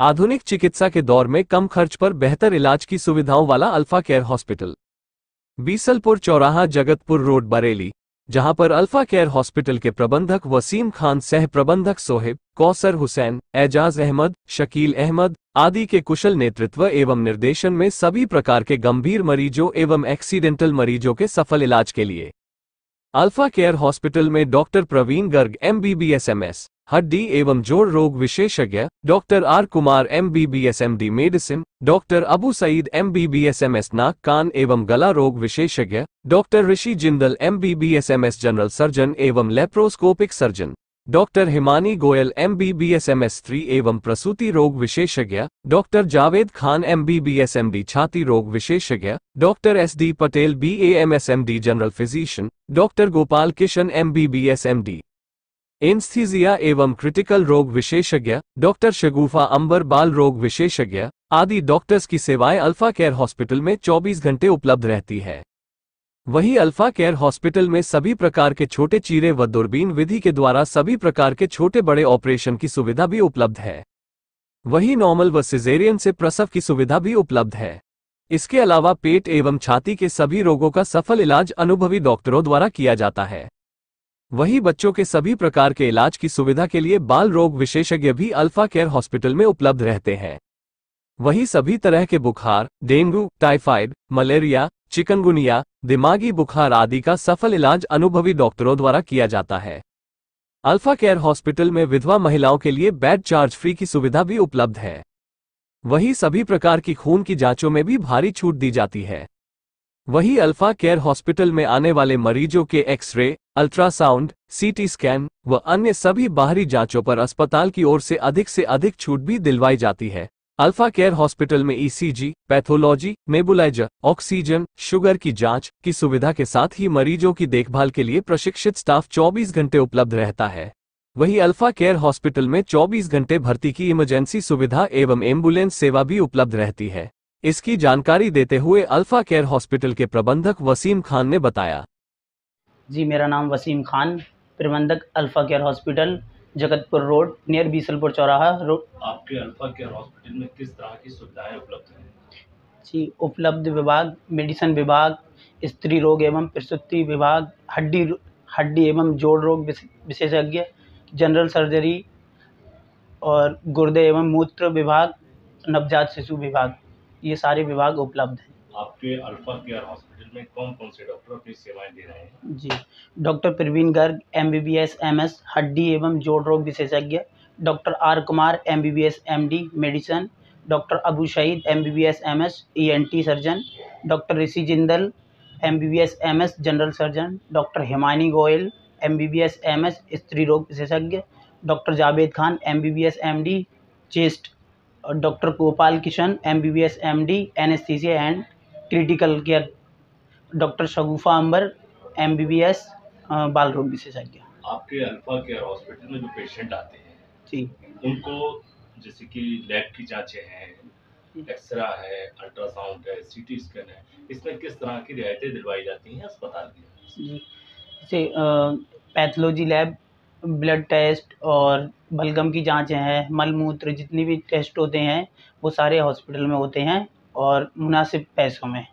आधुनिक चिकित्सा के दौर में कम खर्च पर बेहतर इलाज की सुविधाओं वाला अल्फा केयर हॉस्पिटल बीसलपुर चौराहा जगतपुर रोड बरेली जहां पर अल्फा केयर हॉस्पिटल के प्रबंधक वसीम खान सह प्रबंधक सोहेब कौसर हुसैन एजाज अहमद शकील अहमद आदि के कुशल नेतृत्व एवं निर्देशन में सभी प्रकार के गंभीर मरीजों एवं एक्सीडेंटल मरीजों के सफल इलाज के लिए अल्फा केयर हॉस्पिटल में doctor Praveen Garg M B B S M S हड्डी एवं जोड़ रोग विशेषज्ञ doctor R Kumar M B B S M D medicine doctor Abu Saeed M B B S M S नाक कान एवं गला रोग विशेषज्ञ doctor Rishi Jindal M B B S M S general surgeon एवं laparoscopic surgeon doctor Himani Goyal M B B S M S three एवं प्रसूति रोग विशेषज्ञ doctor Javed Khan M B B S M D छाती रोग विशेषज्ञ doctor S D Patel B A M S M D general physician doctor Gopal Kishan M B B S M D anaesthesia एवं critical रोग विशेषज्ञ डॉक्टर शगुफा अंबर बाल रोग विशेषज्ञ आदि डॉक्टर्स की सेवाएं अल्फा केयर हॉस्पिटल में 24 घंटे उपलब्ध रहती है वहीं अल्फा केयर हॉस्पिटल में सभी प्रकार के छोटे चीरे व दूरबीन विधि के द्वारा सभी प्रकार के छोटे बड़े ऑपरेशन की सुविधा भी उपलब्ध है वहीं नॉर्मल व सिजेरियन से प्रसव की सुविधा भी उपलब्ध है इसके अलावा पेट एवं छाती के सभी रोगों का सफल इलाज अनुभवी डॉक्टरों द्वारा किया जाता है वही बच्चों के सभी प्रकार के इलाज की सुविधा के लिए बाल रोग विशेषज्ञ भी अल्फा केयर हॉस्पिटल में उपलब्ध रहते हैं वही सभी तरह के बुखार डेंगू टाइफाइड मलेरिया चिकनगुनिया दिमागी बुखार आदि का सफल इलाज अनुभवी डॉक्टरों द्वारा किया जाता है अल्फा केयर हॉस्पिटल में विधवा महिलाओं के लिए बेड चार्ज फ्री की सुविधा भी उपलब्ध है वही सभी प्रकार की खून की जांचों में भी भारी छूट दी जाती है वही अल्फा केयर हॉस्पिटल में आने वाले मरीजों के एक्सरे अल्ट्रासाउंड सीटी स्कैन व अन्य सभी बाहरी जांचों पर अस्पताल की ओर से अधिक से अधिक छूट भी दिलवाई जाती है अल्फा केयर हॉस्पिटल में ECG, e pathology nebulizer oxygen sugar की जांच की सुविधा के साथ ही मरीजों की देखभाल के लिए प्रशिक्षित स्टाफ 24 घंटे उपलब्ध रहता है वही अल्फा केयर हॉस्पिटल में 24 घंटे भर्ती की इमरजेंसी सुविधा एवं एम्बुलेंस सेवा भी उपलब्ध रहती है इसकी जानकारी देते हुए अल्फा केयर हॉस्पिटल के प्रबंधक वसीम खान ने बताया जी मेरा नाम वसीम खान प्रबंधक Alpha Care Hospital Jagatpur road near Bisalpur चौराहा रोड आपके अल्फा केयर हॉस्पिटल में किस तरह की सुविधाएं उपलब्ध हैं जी उपलब्ध विभाग मेडिसिन विभाग स्त्री रोग एवं प्रसुति विभाग हड्डी हड्डी एवं जोड़ रोग विशेषज्ञ जनरल सर्जरी और गुर्दे एवं मूत्र विभाग नवजात शिशु विभाग ये सारे विभाग उपलब्ध हैं आपके अल्फा केयर हॉस्पिटल में कौन कौन से डॉक्टर अपनी सेवाएं दे रहे हैं जी doctor Praveen Garg M B B S M S हड्डी एवं जोड़ रोग विशेषज्ञ doctor R Kumar M B B S M D medicine doctor Abu Shahid M B B S M S E N T surgeon doctor Rishi Jindal M B B S M S general surgeon doctor Himani Goyal M B B S M S स्त्री रोग विशेषज्ञ doctor Javed Khan M B B S M D chest doctor Gopal Kishan M B B S M D N S C C and critical care doctor Shagufa Ambar M B B S बाल रोग विशेषज्ञ आपके alpha Care Hospital में जो patient आते हैं जी उनको जैसे कि लैब की जाँचें हैं एक्सरा है अल्ट्रासाउंड है सीटी स्कैन है इसमें किस तरह की रियायतें दिलवाई जाती हैं अस्पताल की जी जैसे पैथोलॉजी लैब ब्लड टेस्ट और बलगम की जाँचें हैं मलमूत्र जितनी भी टेस्ट होते हैं वो सारे हॉस्पिटल में होते हैं और मुनासिब पैसों में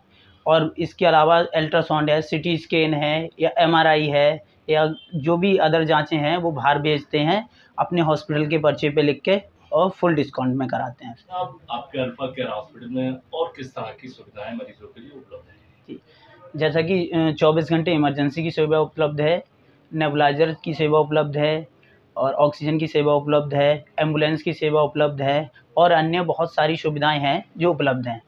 और इसके अलावा अल्ट्रासाउंड है सी टी स्कैन है या एम आर आई है या जो भी अदर जाँचें हैं वो बाहर भेजते हैं अपने हॉस्पिटल के पर्चे पे लिख के और फुल डिस्काउंट में कराते हैं आप, आपके अल्फा केयर हॉस्पिटल में और किस तरह की सुविधाएं मरीजों के लिए उपलब्ध हैं जैसा कि 24 घंटे इमरजेंसी की सुविधा उपलब्ध है नेबुलाइज़र की सेवा उपलब्ध है और ऑक्सीजन की सेवा उपलब्ध है एम्बुलेंस की सेवा उपलब्ध है और अन्य बहुत सारी सुविधाएं हैं जो उपलब्ध हैं